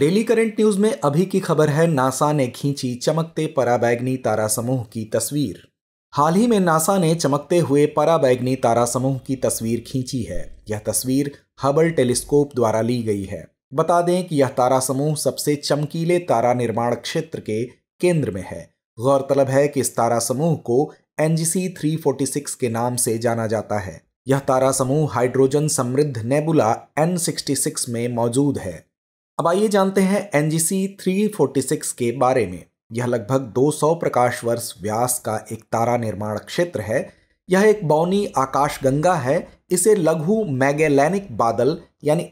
daily current news में अभी की खबर है नासा ने खींची चमकते पराबैगनी तारा समूह की तस्वीर हाल ही में नासा ने चमकते हुए पराबैगनी तारा समूह की तस्वीर खींची है यह तस्वीर हबल टेलीस्कोप द्वारा ली गई है बता दें कि यह तारा समूह सबसे चमकीले तारा निर्माण क्षेत्र के केंद्र में है गौरतलब है कि इस तारा समूह को एन 346 के नाम से जाना जाता है यह तारा समूह हाइड्रोजन समृद्ध नेबुला एन में मौजूद है अब आइए जानते हैं एन 346 के बारे में यह लगभग 200 प्रकाश वर्ष व्यास का एक तारा निर्माण क्षेत्र है यह एक बौनी आकाशगंगा है इसे लघु मैगेलैनिक बादल यानी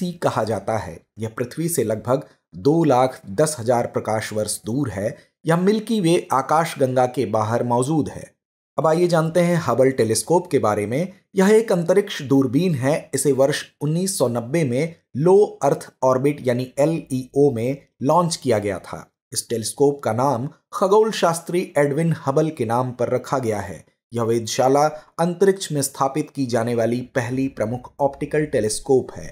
सी कहा जाता है यह पृथ्वी से लगभग दो लाख दस हजार प्रकाश वर्ष दूर है यह मिल्की वे आकाशगंगा के बाहर मौजूद है अब आइए जानते हैं हबल टेलीस्कोप के बारे में यह एक अंतरिक्ष दूरबीन है इसे वर्ष 1990 में लो अर्थ ऑर्बिट यानी एल में लॉन्च किया गया था इस टेलीस्कोप का नाम खगोल शास्त्री एडविन हबल के नाम पर रखा गया है यह वेदशाला अंतरिक्ष में स्थापित की जाने वाली पहली प्रमुख ऑप्टिकल टेलीस्कोप है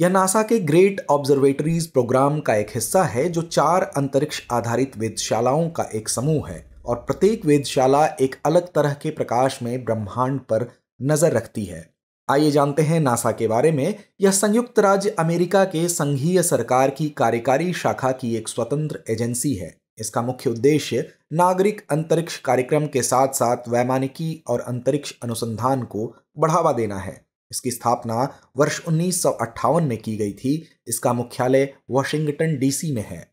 यह नासा के ग्रेट ऑब्जर्वेटरीज प्रोग्राम का एक हिस्सा है जो चार अंतरिक्ष आधारित वेदशालाओं का एक समूह है और प्रत्येक वेदशाला एक अलग तरह के प्रकाश में ब्रह्मांड पर नजर रखती है आइए जानते हैं नासा के बारे में यह संयुक्त राज्य अमेरिका के संघीय सरकार की कार्यकारी शाखा की एक स्वतंत्र एजेंसी है इसका मुख्य उद्देश्य नागरिक अंतरिक्ष कार्यक्रम के साथ साथ वैमानिकी और अंतरिक्ष अनुसंधान को बढ़ावा देना है इसकी स्थापना वर्ष उन्नीस में की गई थी इसका मुख्यालय वॉशिंगटन डीसी में है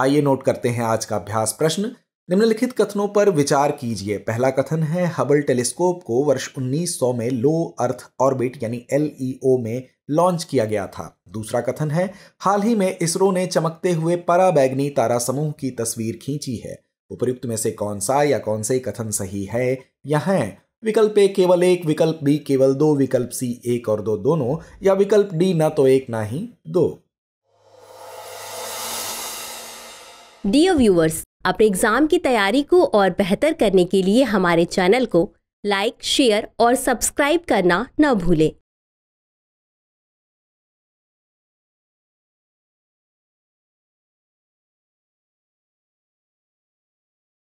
आइए नोट करते हैं आज का अभ्यास प्रश्न निम्नलिखित कथनों पर विचार कीजिए पहला कथन है हबल टेलीस्कोप को वर्ष 1900 में लो अर्थ ऑर्बिट यानी एल e में लॉन्च किया गया था दूसरा कथन है हाल ही में इसरो ने चमकते हुए पराबैगनी तारा समूह की तस्वीर खींची है उपयुक्त में से कौन सा या कौन से कथन सही है या है विकल्प ए केवल एक विकल्प बी केवल दो विकल्प सी एक और दो दोनों या विकल्प डी ना तो एक ना ही दो डियर व्यूअर्स अपने एग्जाम की तैयारी को और बेहतर करने के लिए हमारे चैनल को लाइक शेयर और सब्सक्राइब करना न भूलें